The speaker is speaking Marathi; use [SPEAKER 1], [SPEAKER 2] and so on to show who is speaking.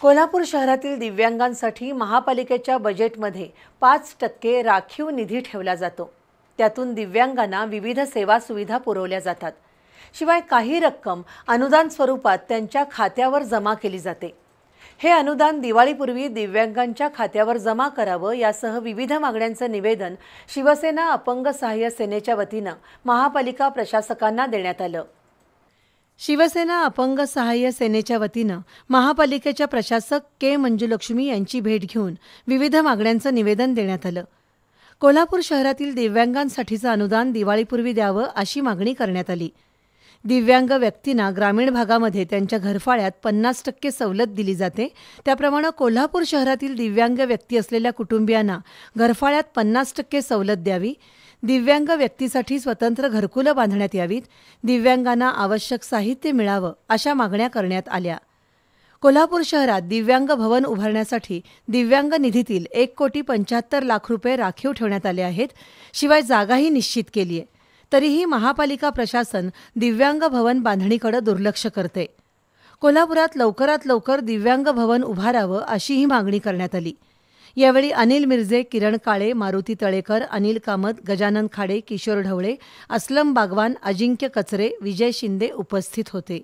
[SPEAKER 1] कोल्हापूर शहरातील दिव्यांगांसाठी महापालिकेच्या बजेटमध्ये पाच टक्के राखीव निधी ठेवला जातो त्यातून दिव्यांगांना विविध सेवा सुविधा पुरवल्या जातात शिवाय काही रक्कम अनुदान स्वरूपात त्यांच्या खात्यावर जमा केली जाते हे अनुदान दिवाळीपूर्वी दिव्यांगांच्या खात्यावर जमा करावं यासह विविध मागण्यांचं निवेदन शिवसेना अपंग सहाय्य सेनेच्या वतीनं महापालिका प्रशासकांना देण्यात आलं शिवसेना अपंग सहाय्य सेनेच्या वतीनं महापालिकेच्या प्रशासक के मंजुलक्ष्मी यांची भेट घेऊन विविध मागण्यांचं निवेदन देण्यात आलं कोल्हापूर शहरातील दिव्यांगांसाठीचं अनुदान दिवाळीपूर्वी द्यावं अशी मागणी करण्यात आली दिव्यांग व्यक्तींना ग्रामीण भागामध्ये त्यांच्या घरफाळ्यात पन्नास टक्के सवलत दिली जाते त्याप्रमाणे कोल्हापूर शहरातील दिव्यांग व्यक्ती असलेल्या कुटुंबियांना घरफाळ्यात पन्नास टक्के सवलत द्यावी दिव्यांग व्यक्तीसाठी स्वतंत्र घरकुलं बांधण्यात यावीत दिव्यांगांना आवश्यक साहित्य मिळावं अशा मागण्या करण्यात आल्या कोल्हापूर शहरात दिव्यांग भवन उभारण्यासाठी दिव्यांग निधीतील एक कोटी पंच्याहत्तर लाख रुपये राखीव ठेवण्यात आले आहेत शिवाय जागाही निश्चित केली आहे तरीही महापालिका प्रशासन दिव्यांग भवन बांधणीकडे दुर्लक्ष करते कोल्हापुरात लवकरात लवकर दिव्यांग भवन उभारावं अशीही मागणी करण्यात आली यावेळी अनिल मिर्जे किरण काळे मारुती तळेकर अनिल कामत गजानन खाडे किशोर ढवळे असलम बागवान अजिंक्य कचरे विजय शिंदे उपस्थित होते